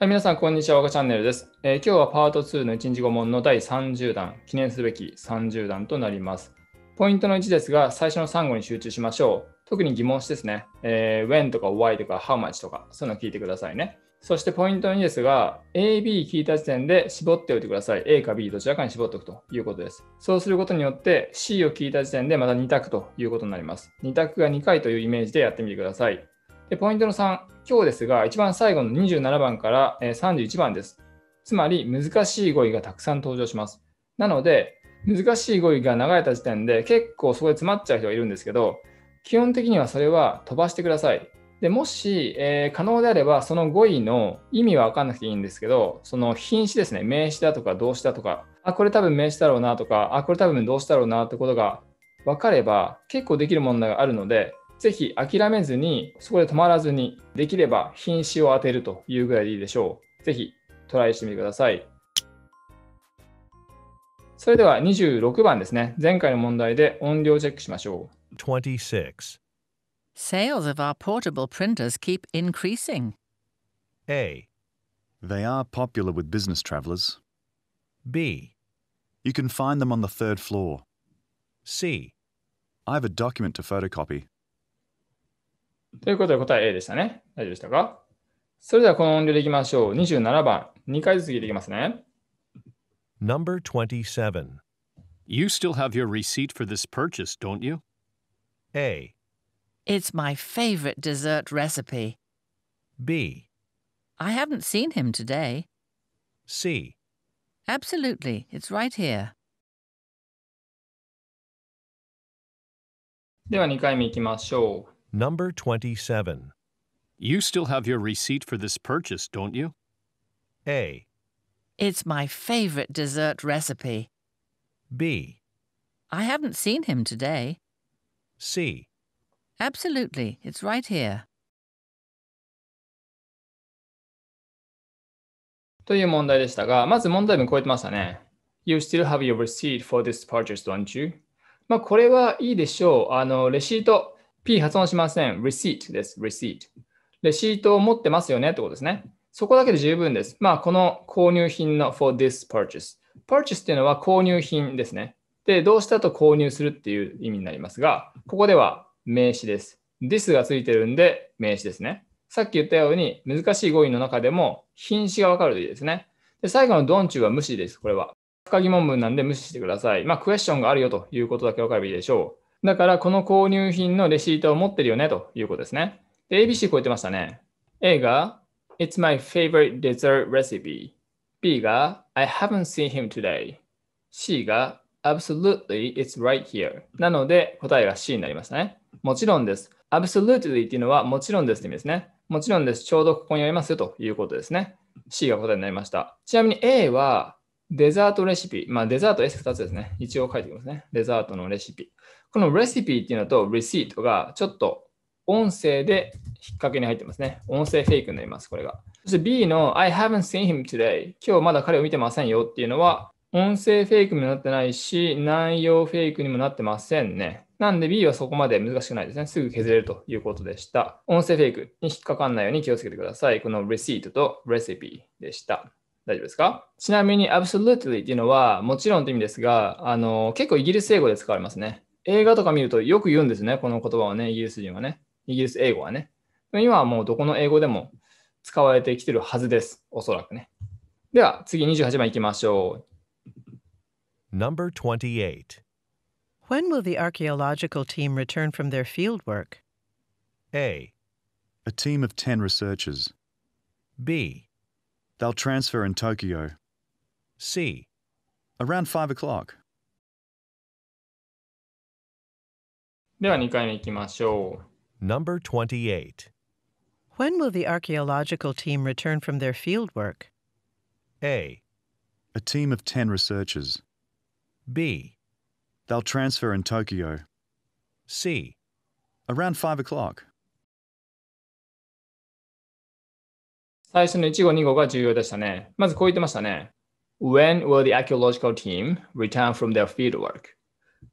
はい、皆さん、こんにちは。わがチャンネルです、えー、今日はパート2の1日5問の第30弾、記念すべき30弾となります。ポイントの1ですが、最初の3語に集中しましょう。特に疑問詞ですね。えー、when とか why とか how much とか、そういうのを聞いてくださいね。そしてポイント2ですが、A、B 聞いた時点で絞っておいてください。A か B どちらかに絞っておくということです。そうすることによって C を聞いた時点でまた2択ということになります。2択が2回というイメージでやってみてください。でポイントの3、今日ですが、一番最後の27番から31番です。つまり、難しい語彙がたくさん登場します。なので、難しい語彙が流れた時点で結構そこで詰まっちゃう人がいるんですけど、基本的にはそれは飛ばしてください。でもし、えー、可能であれば、その語彙の意味は分かんなくていいんですけど、その品詞ですね、名詞だとか動詞だとか、あ、これ多分名詞だろうなとか、あ、これ多分動詞だろうなってことが分かれば、結構できる問題があるので、ぜひ諦めずに、そこで止まらずに、できれば品種を当てるというぐらいでいいでしょう。ぜひトライしてみてください。それでは26番ですね。前回の問題で音量チェックしましょう。26 Sales of our portable printers keep increasing. A. They are popular with business travelers. B. You can find them on the third floor. C. I have a document to photocopy. ということで答え A でしたね。大丈夫でしたかそれではこの音量でいきましょう。27番、2回ずつ聞いていきますね。Number 27 You still have your receipt for this purchase, don't you? A. It's my favorite dessert recipe. B. I haven't seen him today. C. Absolutely, it's right here. では2回目いきましょう。Number 27. You still have your receipt for this purchase, don't you? A. It's my favorite dessert recipe. B. I haven't seen him today. C. Absolutely, it's right here. to いう問題でしたが、まず問題文超えてましたね。You still have your receipt for this purchase, don't you? まあ、これはいいでしょう。あの、レシート。P 発音しません。receipt です。receipt。レシートを持ってますよねってことですね。そこだけで十分です。まあ、この購入品の for this purchase。purchase っていうのは購入品ですね。で、どうしだと購入するっていう意味になりますが、ここでは名詞です。this がついてるんで名詞ですね。さっき言ったように難しい語彙の中でも品詞がわかるといいですね。で、最後のドンチュは無視です。これは。深可疑問文なんで無視してください。まあ、クエスチョンがあるよということだけわかればいいでしょう。だからこの購入品のレシートを持ってるよねということですね。で、ABC 超えてましたね。A が It's my favorite dessert recipe. B が I haven't seen him today. C が Absolutely, it's right here. なので答えが C になりましたね。もちろんです。Absolutely っていうのはもちろんですって意味ですね。もちろんです。ちょうどここにありますよということですね。C が答えになりました。ちなみに A はデザートレシピ。まあデザート S2 つですね。一応書いておきますね。デザートのレシピ。このレシピっていうのとレシートがちょっと音声で引っ掛けに入ってますね。音声フェイクになります、これが。そして B の I haven't seen him today 今日まだ彼を見てませんよっていうのは音声フェイクにもなってないし、内容フェイクにもなってませんね。なんで B はそこまで難しくないですね。すぐ削れるということでした。音声フェイクに引っかかんないように気をつけてください。このレシートとレシピでした。大丈夫ですかちなみに absolutely っていうのはもちろんという意味ですが、あの結構イギリス英語で使われますね。映画とか見るとよく言うんですね、この言葉はね、イギリス人はね、イギリス英語はね。今はもうどこの英語でも使われてきてるはずです、おそらくね。では次28番いきましょう。Number 28 When will the archaeological team return from their field work? A. A team of 10 researchers. B. They'll transfer in Tokyo. C. Around 5 o'clock. では2回目いきましょう。Number 28. When will the archaeological team return from their field work? A. A team of 10 researchers. B. They'll transfer in Tokyo. C. Around 5 o'clock. 最初の1号、2号が重要でしたね。まずこう言ってましたね。When will the archaeological team return from their field work?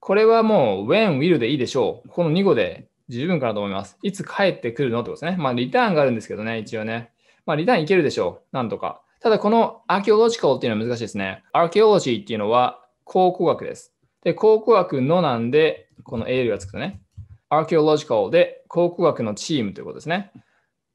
これはもう when, will でいいでしょう。この2語で十分かなと思います。いつ帰ってくるのってことですね。まあ、リターンがあるんですけどね、一応ね。まあ、リターンいけるでしょう。なんとか。ただ、このアーキオロジカルっていうのは難しいですね。アーキオロジーっていうのは考古学です。で、考古学のなんで、この AL がつくとね。アーキオロジカルで考古学のチームということですね。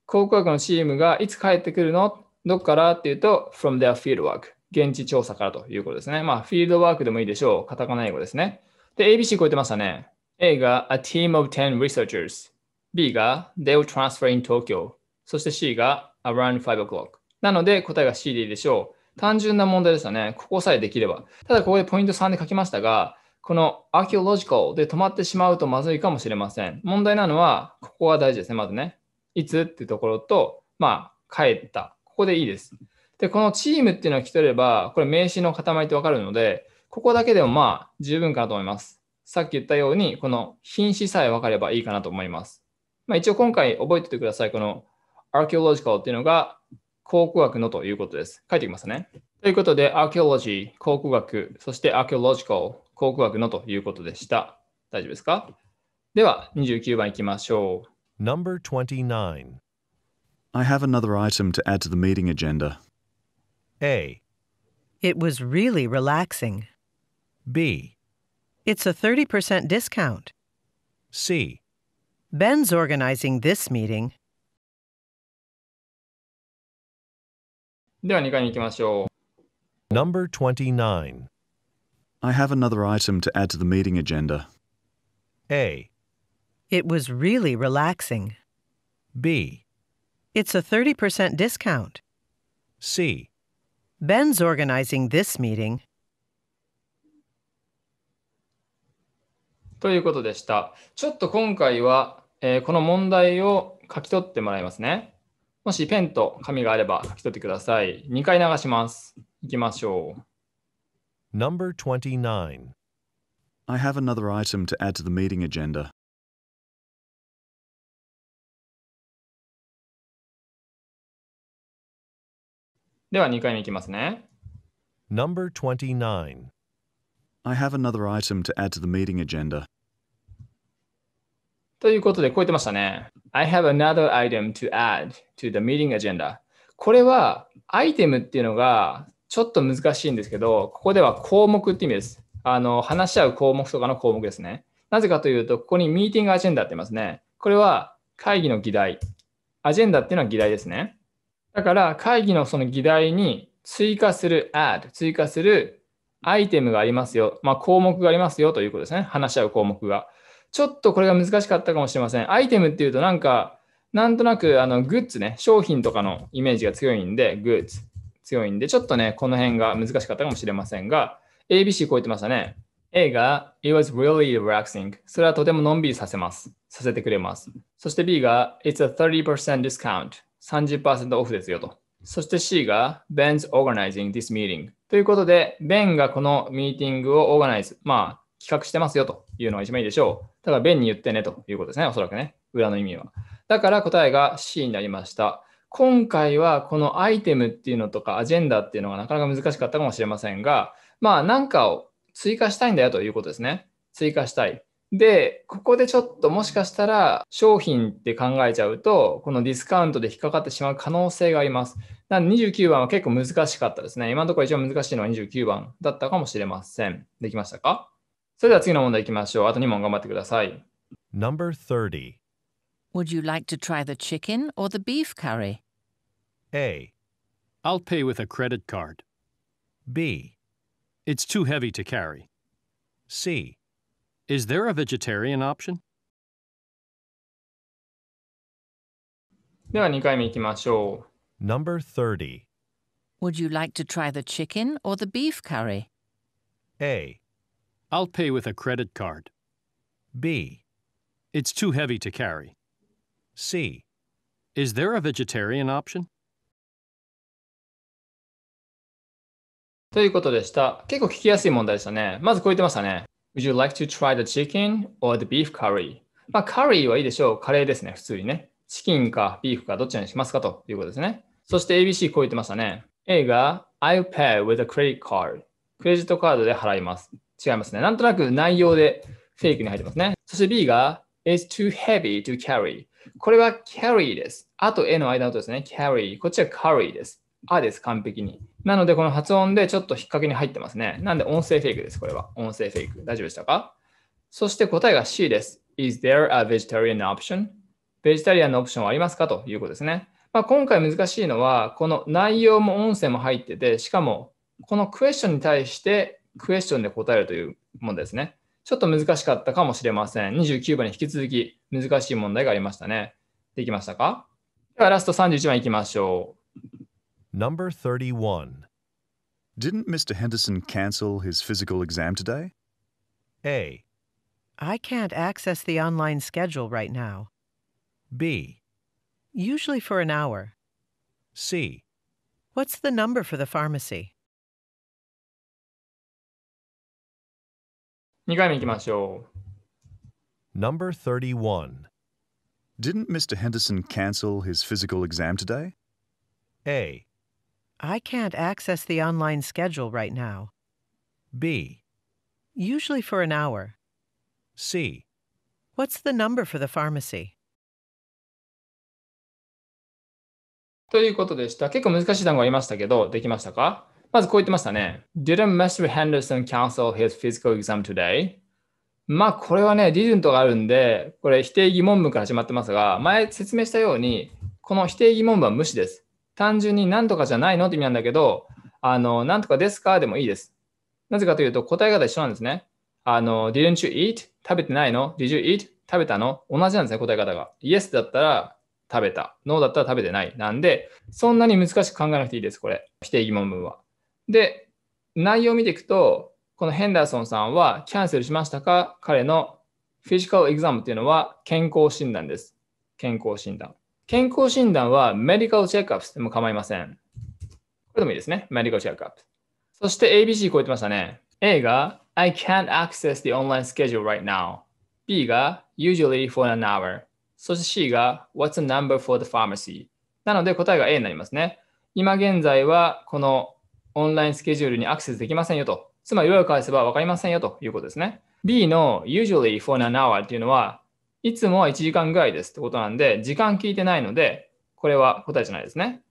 考古学のチームがいつ帰ってくるのどっからっていうと、from their field work。現地調査からということですね。まあ、フィールドワークでもいいでしょう。カタカナ英語ですね。で、ABC 超えてましたね。A が A team of 10 researchers。B が They'll transfer in Tokyo。そして C が Around 5 o'clock。なので答えが C でいいでしょう。単純な問題でしたね。ここさえできれば。ただここでポイント3で書きましたが、この archaeological で止まってしまうとまずいかもしれません。問題なのは、ここが大事ですね、まずね。いつっていうところと、まあ、帰った。ここでいいです。で、このチームっていうのは来てれば、これ名詞の塊ってわかるので、ここだけでもまあ十分かなと思います。さっき言ったように、この品詞さえ分かればいいかなと思います。まあ、一応今回覚えておいてください。このアーケオロジカルっていうのが考古学のということです。書いていきますね。ということで、アーケオロジー、考古学、そしてアーケオロジカル、考古学のということでした。大丈夫ですかでは、29番いきましょう。Number 29 I have another item to add to the meeting agenda. A. It was really relaxing. B. It's a 30% discount. C. Ben's organizing this meeting. では2回に行きましょう。Number 29. I have another item to add to the meeting agenda. A. It was really relaxing. B. It's a 30% discount. C. Ben's organizing this meeting. ということでした。ちょっと今回は、えー、この問題を書き取ってもらいますね。もしペンと紙があれば書き取ってください。2回流します。いきましょう。Number 29 I have another item to add to the meeting agenda. Number 29 I have another item to add to the meeting agenda. ということで、こう言ってましたね。I have another item to add to the meeting agenda. これは、アイテムっていうのがちょっと難しいんですけど、ここでは項目って意味です。あの、話し合う項目とかの項目ですね。なぜかというと、ここにミーティングアジェンダってますね。これは会議の議題。アジェンダっていうのは議題ですね。だから、会議のその議題に追加する add、追加するアイテムがありますよ、まあ、項目がありますよということですね。話し合う項目が。ちょっとこれが難しかったかもしれません。アイテムっていうとなんか、なんとなくあのグッズね、商品とかのイメージが強いんで、グッズ強いんで、ちょっとね、この辺が難しかったかもしれませんが、ABC こう言ってましたね。A が It was really relaxing. それはとてものんびりさせます。させてくれます。そして B が It's a 30% discount. 30%オフですよと。そして C が Ben's organizing this meeting. ということで、ベンがこのミーティングをオーガナイズ、まあ、企画してますよというのが一番いいでしょう。ただ、ベンに言ってねということですね、おそらくね、裏の意味は。だから答えが C になりました。今回はこのアイテムっていうのとかアジェンダっていうのがなかなか難しかったかもしれませんが、まあ、なんかを追加したいんだよということですね。追加したい。で、ここでちょっともしかしたら商品って考えちゃうと、このディスカウントで引っかかってしまう可能性があります。な十で29番は結構難しかったですね。今のところ一番難しいのは29番だったかもしれません。できましたかそれでは次の問題いきましょう。あと2問頑張ってください。Number 30 Would you like to try the chicken or the beef curry? A. I'll pay with a credit card. B. It's too heavy to carry. C. Is there a vegetarian option? では2回目いきましょう。Number 30. Would you like to try the chicken or the beef curry? A. I'll pay with a credit card. B. It's too heavy to carry. C. Is there a vegetarian option? ということでした。結構聞きやすい問題でしたね。まずこう言ってましたね。Would you like to try the chicken or the beef curry? まあ、カリーはいいでしょう。カレーですね、普通にね。チキンかビーフかどっちにしますかということですね。そして ABC こう言ってましたね。A が I'll pay with a credit card。クレジットカードで払います。違いますね。なんとなく内容でフェイクに入ってますね。そして B が is t too heavy to carry。これは carry です。あと A の間の音ですね。carry。こっちは carry です。あです、完璧に。なので、この発音でちょっと引っ掛けに入ってますね。なんで音声フェイクです、これは。音声フェイク。大丈夫でしたかそして答えが C です。Is there a vegetarian option? ベジタリアンのオプションはありますかということですね。まあ、今回難しいのは、この内容も音声も入ってて、しかも、このクエスチョンに対してクエスチョンで答えるというものですね。ちょっと難しかったかもしれません。29番に引き続き難しい問題がありましたね。できましたかではラスト31番いきましょう。Number 31 Didn't Mr. Henderson cancel his physical exam today? A. I can't access the online schedule right now. B. usually for an hour. C. What's the number for the pharmacy? Number 31. Didn't Mr. Henderson cancel his physical exam today? A. I can't access the online schedule right now. B. Usually for an hour. C. What's the number for the pharmacy? ということでした。結構難しい単語ありましたけど、できましたかまずこう言ってましたね。Didn't Mr. Henderson cancel his physical exam today? まあこれはね、didn't があるんで、これ否定疑問文から始まってますが、前説明したように、この否定疑問文は無視です。単純に何とかじゃないのって意味なんだけど、あの、何とかですかでもいいです。なぜかというと答え方一緒なんですね。あの、didn't you eat? 食べてないの ?did you eat? 食べたの同じなんですね、答え方が。Yes だったら食べた。ノーだったら食べてない。なんで、そんなに難しく考えなくていいです、これ。否定疑問文は。で、内容を見ていくと、このヘンダーソンさんはキャンセルしましたか彼のフィジカルエグザムっていうのは健康診断です。健康診断。健康診断はメディカルチェックアップでも構いません。これでもいいですね。メディカルチェックアップ。そして ABC 超えてましたね。A が I can't access the online schedule right now。B が usually for an hour。そして C が What's the number for the pharmacy? なので答えが A になりますね。今現在はこのオンラインスケジュールにアクセスできませんよと。つまり、裏を返せば分かりませんよということですね。B の usually for an hour っていうのは、いつもは1時間ぐらいですってことなんで、時間聞いてないので、これは答えじゃないですね。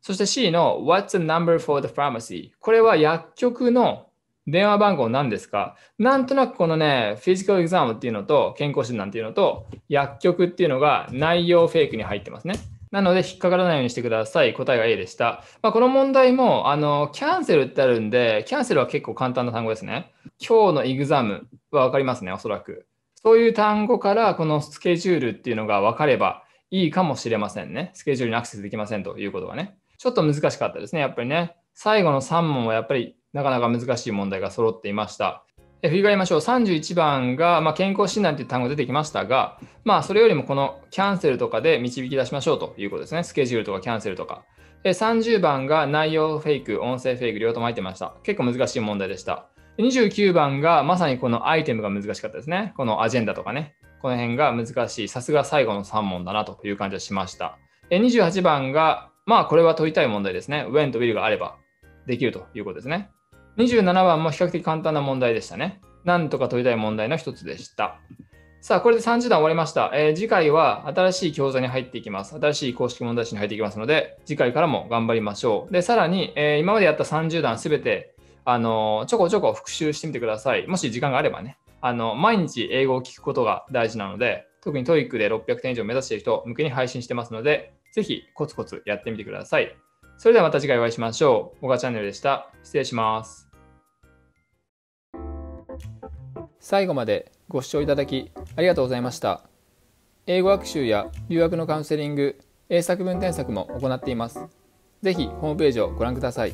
そして C の What's the number for the pharmacy? これは薬局の電話番号何ですかなんとなくこのね、フィジカルエグザムっていうのと、健康診断っていうのと、薬局っていうのが内容フェイクに入ってますね。なので、引っかからないようにしてください。答えが A でした。まあ、この問題も、あの、キャンセルってあるんで、キャンセルは結構簡単な単語ですね。今日のエグザムは分かりますね、おそらく。そういう単語から、このスケジュールっていうのが分かればいいかもしれませんね。スケジュールにアクセスできませんということがね。ちょっと難しかったですね、やっぱりね。最後の3問はやっぱりなかなか難しい問題が揃っていました。振り返りましょう。31番が、まあ、健康診断という単語出てきましたが、まあ、それよりもこのキャンセルとかで導き出しましょうということですね。スケジュールとかキャンセルとか。30番が内容フェイク、音声フェイク、両方とも入ってました。結構難しい問題でした。29番がまさにこのアイテムが難しかったですね。このアジェンダとかね。この辺が難しい。さすが最後の3問だなという感じはしました。28番が、まあこれは問いたい問題ですね。when と will があればできるということですね。27番も比較的簡単な問題でしたね。なんとか取りたい問題の一つでした。さあ、これで30段終わりました。えー、次回は新しい教材に入っていきます。新しい公式問題集に入っていきますので、次回からも頑張りましょう。で、さらに、えー、今までやった30段すべて、あのー、ちょこちょこ復習してみてください。もし時間があればね。あの、毎日英語を聞くことが大事なので、特に TOEIC で600点以上目指している人向けに配信してますので、ぜひコツコツやってみてください。それではまた次回お会いしましょう。小川チャンネルでした。失礼します。最後までご視聴いただきありがとうございました。英語学習や留学のカウンセリング、英作文添削も行っています。是非ホームページをご覧ください。